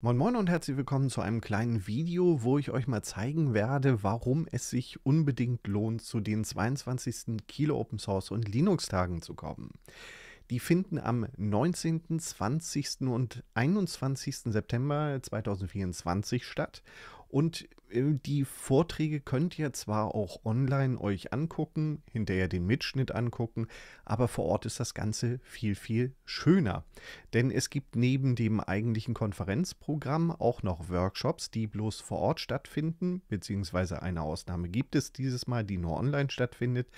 Moin Moin und herzlich willkommen zu einem kleinen Video, wo ich euch mal zeigen werde, warum es sich unbedingt lohnt, zu den 22. Kilo Open Source und Linux Tagen zu kommen. Die finden am 19., 20. und 21. September 2024 statt und äh, die Vorträge könnt ihr zwar auch online euch angucken, hinterher den Mitschnitt angucken, aber vor Ort ist das Ganze viel, viel schöner. Denn es gibt neben dem eigentlichen Konferenzprogramm auch noch Workshops, die bloß vor Ort stattfinden, beziehungsweise eine Ausnahme gibt es dieses Mal, die nur online stattfindet,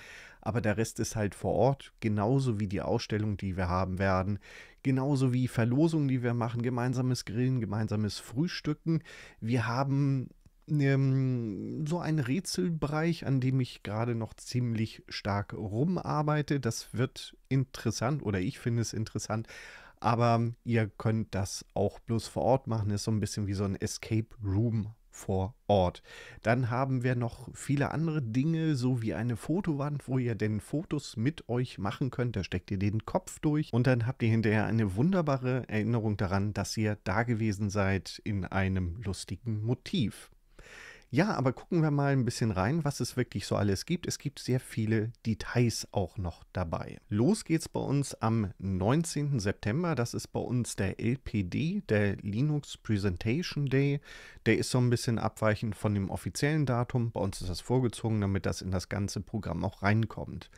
aber der Rest ist halt vor Ort, genauso wie die Ausstellung, die wir haben werden, genauso wie Verlosungen, die wir machen, gemeinsames Grillen, gemeinsames Frühstücken. Wir haben ähm, so einen Rätselbereich, an dem ich gerade noch ziemlich stark rumarbeite. Das wird interessant oder ich finde es interessant. Aber ihr könnt das auch bloß vor Ort machen. Ist so ein bisschen wie so ein Escape Room vor Ort. Dann haben wir noch viele andere Dinge, so wie eine Fotowand, wo ihr denn Fotos mit euch machen könnt. Da steckt ihr den Kopf durch und dann habt ihr hinterher eine wunderbare Erinnerung daran, dass ihr da gewesen seid in einem lustigen Motiv. Ja, aber gucken wir mal ein bisschen rein, was es wirklich so alles gibt. Es gibt sehr viele Details auch noch dabei. Los geht's bei uns am 19. September. Das ist bei uns der LPD, der Linux Presentation Day. Der ist so ein bisschen abweichend von dem offiziellen Datum. Bei uns ist das vorgezogen, damit das in das ganze Programm auch reinkommt.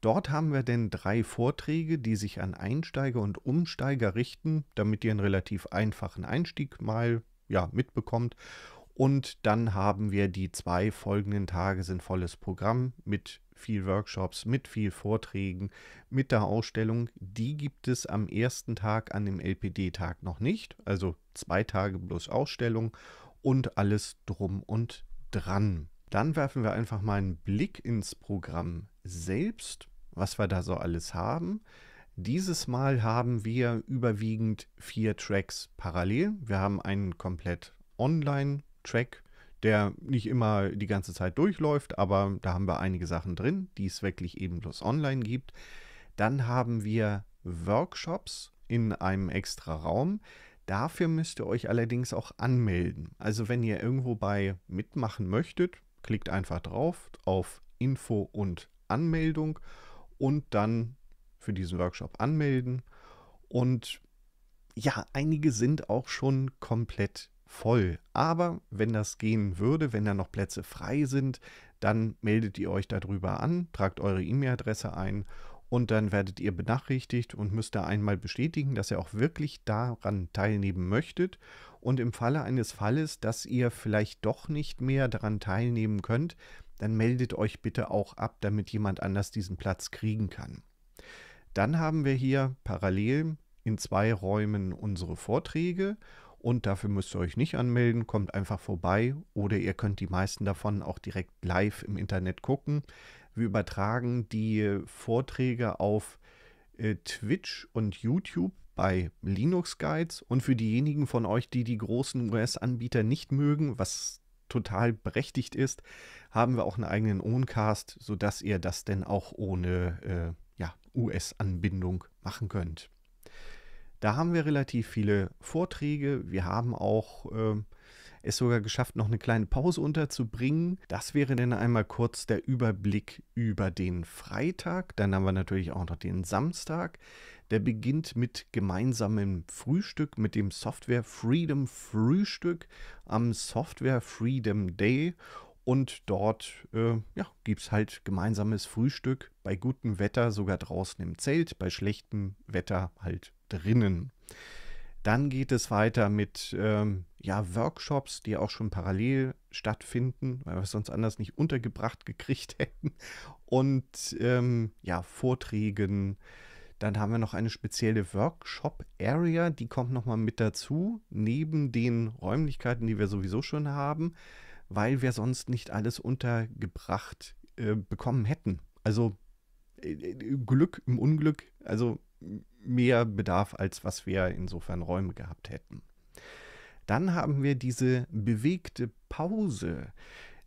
Dort haben wir denn drei Vorträge, die sich an Einsteiger und Umsteiger richten, damit ihr einen relativ einfachen Einstieg mal ja, mitbekommt und dann haben wir die zwei folgenden Tage sinnvolles Programm mit viel Workshops, mit viel Vorträgen, mit der Ausstellung. Die gibt es am ersten Tag, an dem LPD-Tag noch nicht. Also zwei Tage bloß Ausstellung und alles drum und dran. Dann werfen wir einfach mal einen Blick ins Programm selbst, was wir da so alles haben. Dieses Mal haben wir überwiegend vier Tracks parallel. Wir haben einen komplett online Track, der nicht immer die ganze Zeit durchläuft, aber da haben wir einige Sachen drin, die es wirklich eben bloß online gibt. Dann haben wir Workshops in einem extra Raum. Dafür müsst ihr euch allerdings auch anmelden. Also wenn ihr irgendwo bei mitmachen möchtet, klickt einfach drauf auf Info und Anmeldung und dann für diesen Workshop anmelden. Und ja, einige sind auch schon komplett voll. Aber wenn das gehen würde, wenn da noch Plätze frei sind, dann meldet ihr euch darüber an, tragt eure E-Mail-Adresse ein und dann werdet ihr benachrichtigt und müsst da einmal bestätigen, dass ihr auch wirklich daran teilnehmen möchtet. Und im Falle eines Falles, dass ihr vielleicht doch nicht mehr daran teilnehmen könnt, dann meldet euch bitte auch ab, damit jemand anders diesen Platz kriegen kann. Dann haben wir hier parallel in zwei Räumen unsere Vorträge und dafür müsst ihr euch nicht anmelden, kommt einfach vorbei oder ihr könnt die meisten davon auch direkt live im Internet gucken. Wir übertragen die Vorträge auf äh, Twitch und YouTube bei Linux Guides und für diejenigen von euch, die die großen US-Anbieter nicht mögen, was total berechtigt ist, haben wir auch einen eigenen Owncast, sodass ihr das denn auch ohne äh, ja, US-Anbindung machen könnt. Da haben wir relativ viele Vorträge. Wir haben auch äh, es sogar geschafft, noch eine kleine Pause unterzubringen. Das wäre dann einmal kurz der Überblick über den Freitag. Dann haben wir natürlich auch noch den Samstag. Der beginnt mit gemeinsamem Frühstück, mit dem Software Freedom Frühstück am Software Freedom Day. Und dort äh, ja, gibt es halt gemeinsames Frühstück, bei gutem Wetter sogar draußen im Zelt, bei schlechtem Wetter halt drinnen. Dann geht es weiter mit ähm, ja, Workshops, die auch schon parallel stattfinden, weil wir es sonst anders nicht untergebracht gekriegt hätten. Und ähm, ja, Vorträgen. Dann haben wir noch eine spezielle Workshop-Area, die kommt nochmal mit dazu, neben den Räumlichkeiten, die wir sowieso schon haben weil wir sonst nicht alles untergebracht äh, bekommen hätten. Also äh, äh, Glück im Unglück, also mehr Bedarf, als was wir insofern Räume gehabt hätten. Dann haben wir diese bewegte Pause.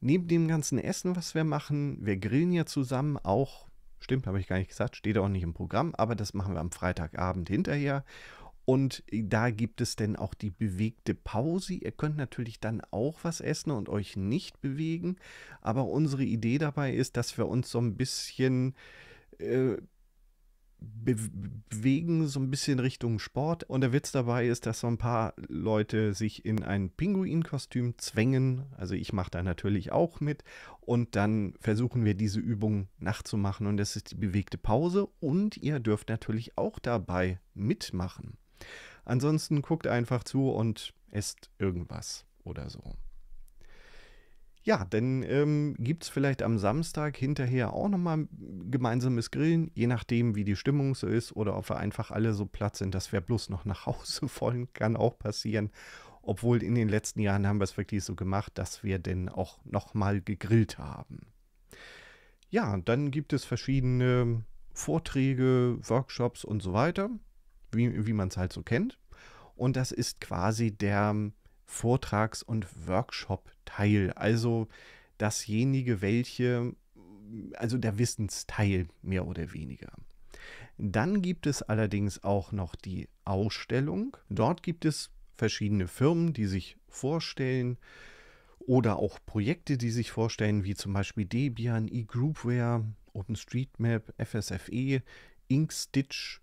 Neben dem ganzen Essen, was wir machen, wir grillen ja zusammen auch, stimmt, habe ich gar nicht gesagt, steht auch nicht im Programm, aber das machen wir am Freitagabend hinterher und da gibt es denn auch die bewegte Pause. Ihr könnt natürlich dann auch was essen und euch nicht bewegen. Aber unsere Idee dabei ist, dass wir uns so ein bisschen äh, bewegen, so ein bisschen Richtung Sport. Und der Witz dabei ist, dass so ein paar Leute sich in ein Pinguinkostüm zwängen. Also ich mache da natürlich auch mit. Und dann versuchen wir diese Übung nachzumachen. Und das ist die bewegte Pause. Und ihr dürft natürlich auch dabei mitmachen. Ansonsten guckt einfach zu und esst irgendwas oder so. Ja, dann ähm, gibt es vielleicht am Samstag hinterher auch nochmal gemeinsames Grillen, je nachdem, wie die Stimmung so ist oder ob wir einfach alle so platt sind, dass wir bloß noch nach Hause wollen, kann auch passieren. Obwohl in den letzten Jahren haben wir es wirklich so gemacht, dass wir denn auch nochmal gegrillt haben. Ja, dann gibt es verschiedene Vorträge, Workshops und so weiter wie, wie man es halt so kennt. Und das ist quasi der Vortrags- und Workshop-Teil, also dasjenige, welche, also der Wissensteil mehr oder weniger. Dann gibt es allerdings auch noch die Ausstellung. Dort gibt es verschiedene Firmen, die sich vorstellen oder auch Projekte, die sich vorstellen, wie zum Beispiel Debian, eGroupware, OpenStreetMap, FSFE, Inkstitch,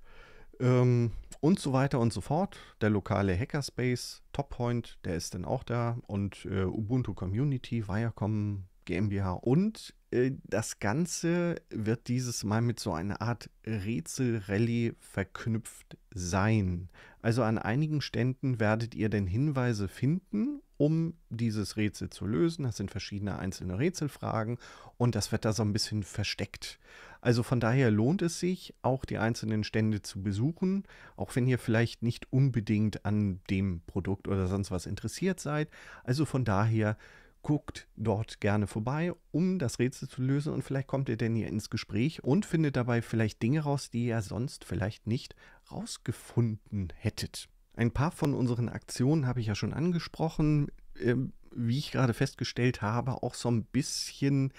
ähm, und so weiter und so fort. Der lokale Hackerspace, Toppoint, der ist dann auch da und äh, Ubuntu Community, Viacom GmbH und äh, das Ganze wird dieses Mal mit so einer Art Rätselrallye verknüpft sein. Also an einigen Ständen werdet ihr denn Hinweise finden, um dieses Rätsel zu lösen. Das sind verschiedene einzelne Rätselfragen und das wird da so ein bisschen versteckt. Also von daher lohnt es sich, auch die einzelnen Stände zu besuchen, auch wenn ihr vielleicht nicht unbedingt an dem Produkt oder sonst was interessiert seid. Also von daher guckt dort gerne vorbei, um das Rätsel zu lösen und vielleicht kommt ihr denn hier ins Gespräch und findet dabei vielleicht Dinge raus, die ihr sonst vielleicht nicht rausgefunden hättet. Ein paar von unseren Aktionen habe ich ja schon angesprochen, ähm, wie ich gerade festgestellt habe, auch so ein bisschen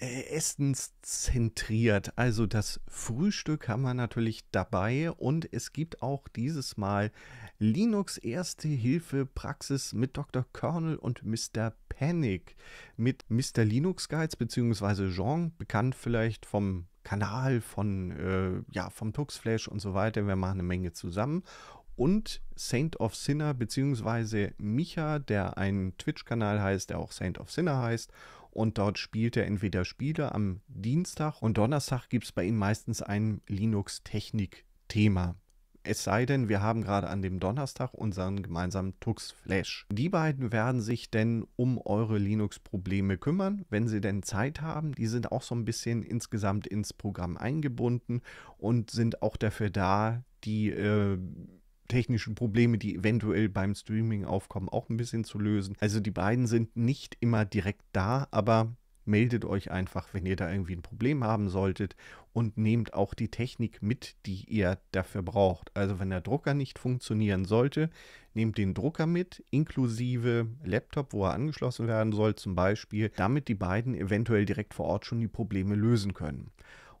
essenszentriert. Also das Frühstück haben wir natürlich dabei und es gibt auch dieses Mal Linux Erste Hilfe Praxis mit Dr. Kernel und Mr. Panic mit Mr. Linux Guides bzw. Jean, bekannt vielleicht vom Kanal von äh, ja, vom Tuxflash und so weiter. Wir machen eine Menge zusammen und Saint of Sinner bzw. Micha, der einen Twitch-Kanal heißt, der auch Saint of Sinner heißt und dort spielt er entweder Spiele am Dienstag und Donnerstag gibt es bei ihm meistens ein Linux-Technik-Thema. Es sei denn, wir haben gerade an dem Donnerstag unseren gemeinsamen Tux Flash. Die beiden werden sich denn um eure Linux-Probleme kümmern, wenn sie denn Zeit haben. Die sind auch so ein bisschen insgesamt ins Programm eingebunden und sind auch dafür da, die äh, technischen Probleme, die eventuell beim Streaming aufkommen, auch ein bisschen zu lösen. Also die beiden sind nicht immer direkt da, aber meldet euch einfach, wenn ihr da irgendwie ein Problem haben solltet und nehmt auch die Technik mit, die ihr dafür braucht. Also wenn der Drucker nicht funktionieren sollte, nehmt den Drucker mit, inklusive Laptop, wo er angeschlossen werden soll zum Beispiel, damit die beiden eventuell direkt vor Ort schon die Probleme lösen können.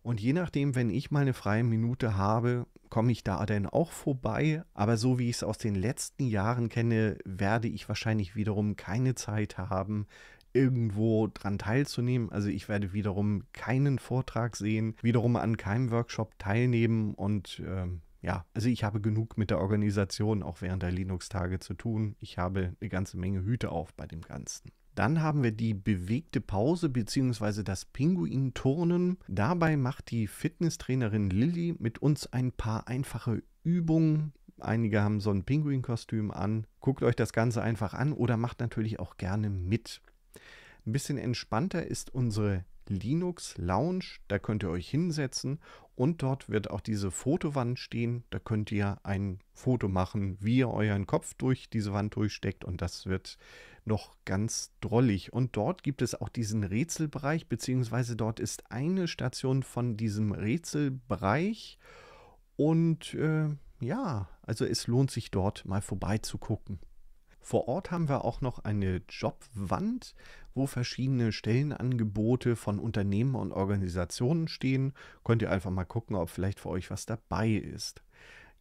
Und je nachdem, wenn ich mal eine freie Minute habe, komme ich da denn auch vorbei, aber so wie ich es aus den letzten Jahren kenne, werde ich wahrscheinlich wiederum keine Zeit haben, irgendwo dran teilzunehmen. Also ich werde wiederum keinen Vortrag sehen, wiederum an keinem Workshop teilnehmen und ähm, ja, also ich habe genug mit der Organisation auch während der Linux-Tage zu tun. Ich habe eine ganze Menge Hüte auf bei dem Ganzen. Dann haben wir die bewegte Pause bzw. das Pinguinturnen. Dabei macht die Fitnesstrainerin Lilly mit uns ein paar einfache Übungen. Einige haben so ein Pinguinkostüm an. Guckt euch das Ganze einfach an oder macht natürlich auch gerne mit. Ein bisschen entspannter ist unsere Linux Lounge. Da könnt ihr euch hinsetzen und dort wird auch diese Fotowand stehen. Da könnt ihr ein Foto machen, wie ihr euren Kopf durch diese Wand durchsteckt und das wird noch ganz drollig. Und dort gibt es auch diesen Rätselbereich, beziehungsweise dort ist eine Station von diesem Rätselbereich. Und äh, ja, also es lohnt sich dort mal vorbeizugucken. Vor Ort haben wir auch noch eine Jobwand, wo verschiedene Stellenangebote von Unternehmen und Organisationen stehen. Könnt ihr einfach mal gucken, ob vielleicht für euch was dabei ist.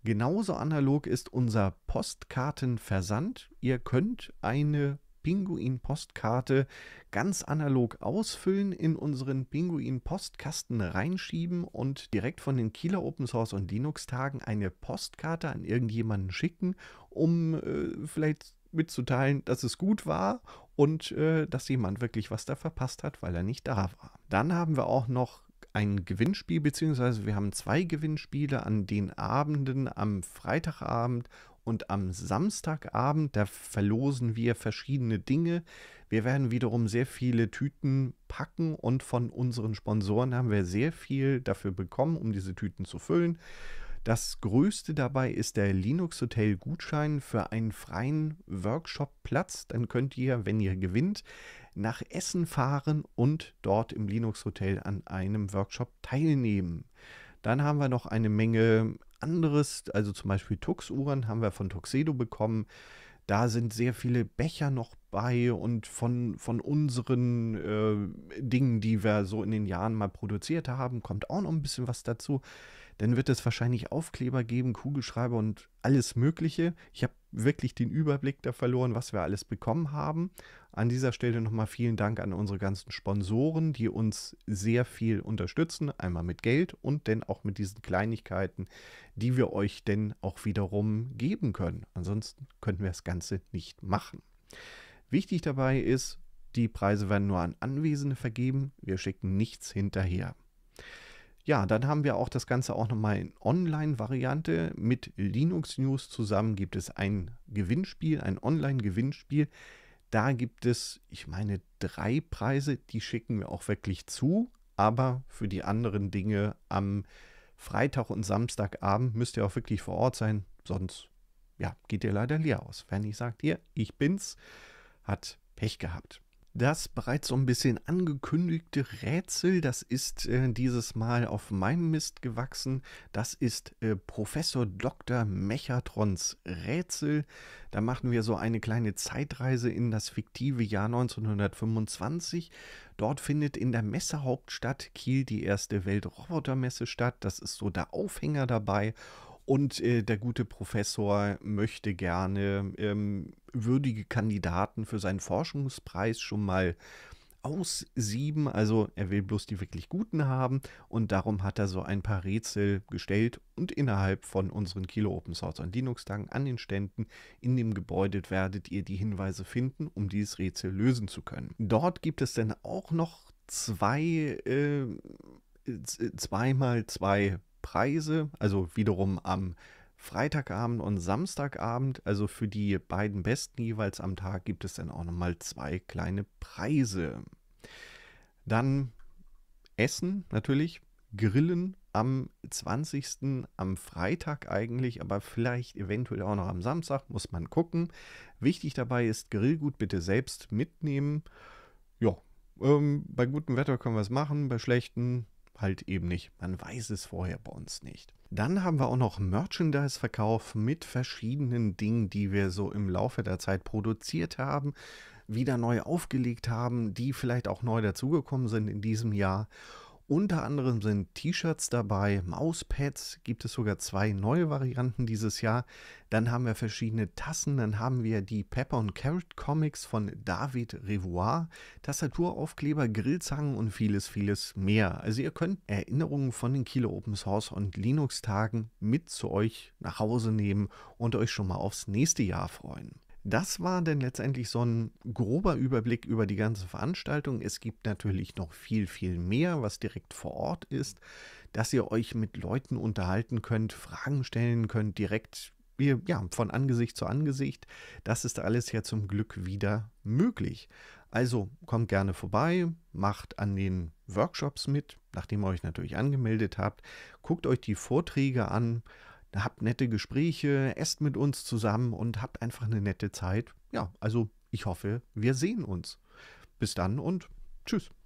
Genauso analog ist unser Postkartenversand. Ihr könnt eine Pinguin-Postkarte ganz analog ausfüllen, in unseren Pinguin-Postkasten reinschieben und direkt von den Kieler Open Source und Linux-Tagen eine Postkarte an irgendjemanden schicken, um äh, vielleicht mitzuteilen, dass es gut war und äh, dass jemand wirklich was da verpasst hat, weil er nicht da war. Dann haben wir auch noch ein Gewinnspiel, beziehungsweise wir haben zwei Gewinnspiele an den Abenden am Freitagabend und am Samstagabend, da verlosen wir verschiedene Dinge. Wir werden wiederum sehr viele Tüten packen und von unseren Sponsoren haben wir sehr viel dafür bekommen, um diese Tüten zu füllen. Das größte dabei ist der Linux Hotel Gutschein für einen freien Workshop-Platz. Dann könnt ihr, wenn ihr gewinnt, nach Essen fahren und dort im Linux Hotel an einem Workshop teilnehmen. Dann haben wir noch eine Menge anderes, also zum Beispiel Tux-Uhren haben wir von Tuxedo bekommen. Da sind sehr viele Becher noch bei und von, von unseren äh, Dingen, die wir so in den Jahren mal produziert haben, kommt auch noch ein bisschen was dazu. Dann wird es wahrscheinlich Aufkleber geben, Kugelschreiber und alles Mögliche. Ich habe wirklich den Überblick da verloren, was wir alles bekommen haben. An dieser Stelle nochmal vielen Dank an unsere ganzen Sponsoren, die uns sehr viel unterstützen, einmal mit Geld und dann auch mit diesen Kleinigkeiten, die wir euch denn auch wiederum geben können. Ansonsten könnten wir das Ganze nicht machen. Wichtig dabei ist, die Preise werden nur an Anwesende vergeben, wir schicken nichts hinterher. Ja, dann haben wir auch das Ganze auch nochmal in Online-Variante. Mit Linux News zusammen gibt es ein Gewinnspiel, ein Online-Gewinnspiel. Da gibt es, ich meine, drei Preise, die schicken wir auch wirklich zu. Aber für die anderen Dinge am Freitag und Samstagabend müsst ihr auch wirklich vor Ort sein, sonst ja, geht ihr leider leer aus. Fanny sagt ihr, ich bin's, hat Pech gehabt. Das bereits so ein bisschen angekündigte Rätsel, das ist äh, dieses Mal auf meinem Mist gewachsen. Das ist äh, Professor Dr. Mechatrons Rätsel. Da machen wir so eine kleine Zeitreise in das fiktive Jahr 1925. Dort findet in der Messehauptstadt Kiel die erste Weltrobotermesse statt. Das ist so der Aufhänger dabei. Und äh, der gute Professor möchte gerne ähm, würdige Kandidaten für seinen Forschungspreis schon mal aussieben. Also er will bloß die wirklich guten haben und darum hat er so ein paar Rätsel gestellt und innerhalb von unseren Kilo Open Source und Linux Tagen an den Ständen in dem Gebäude werdet ihr die Hinweise finden, um dieses Rätsel lösen zu können. Dort gibt es dann auch noch zwei äh, zweimal zwei Preise, also wiederum am Freitagabend und Samstagabend, also für die beiden besten jeweils am Tag, gibt es dann auch nochmal zwei kleine Preise. Dann Essen natürlich, Grillen am 20. am Freitag eigentlich, aber vielleicht eventuell auch noch am Samstag, muss man gucken. Wichtig dabei ist, Grillgut bitte selbst mitnehmen. Ja, ähm, bei gutem Wetter können wir es machen, bei schlechten halt eben nicht. Man weiß es vorher bei uns nicht. Dann haben wir auch noch Merchandise-Verkauf mit verschiedenen Dingen, die wir so im Laufe der Zeit produziert haben, wieder neu aufgelegt haben, die vielleicht auch neu dazugekommen sind in diesem Jahr unter anderem sind T-Shirts dabei, Mauspads, gibt es sogar zwei neue Varianten dieses Jahr. Dann haben wir verschiedene Tassen, dann haben wir die Pepper und Carrot Comics von David Revoir, Tastaturaufkleber, Grillzangen und vieles, vieles mehr. Also ihr könnt Erinnerungen von den Kilo Open Source und Linux Tagen mit zu euch nach Hause nehmen und euch schon mal aufs nächste Jahr freuen. Das war denn letztendlich so ein grober Überblick über die ganze Veranstaltung. Es gibt natürlich noch viel, viel mehr, was direkt vor Ort ist, dass ihr euch mit Leuten unterhalten könnt, Fragen stellen könnt, direkt ja, von Angesicht zu Angesicht. Das ist alles ja zum Glück wieder möglich. Also kommt gerne vorbei, macht an den Workshops mit, nachdem ihr euch natürlich angemeldet habt, guckt euch die Vorträge an, habt nette Gespräche, esst mit uns zusammen und habt einfach eine nette Zeit. Ja, also ich hoffe, wir sehen uns. Bis dann und tschüss.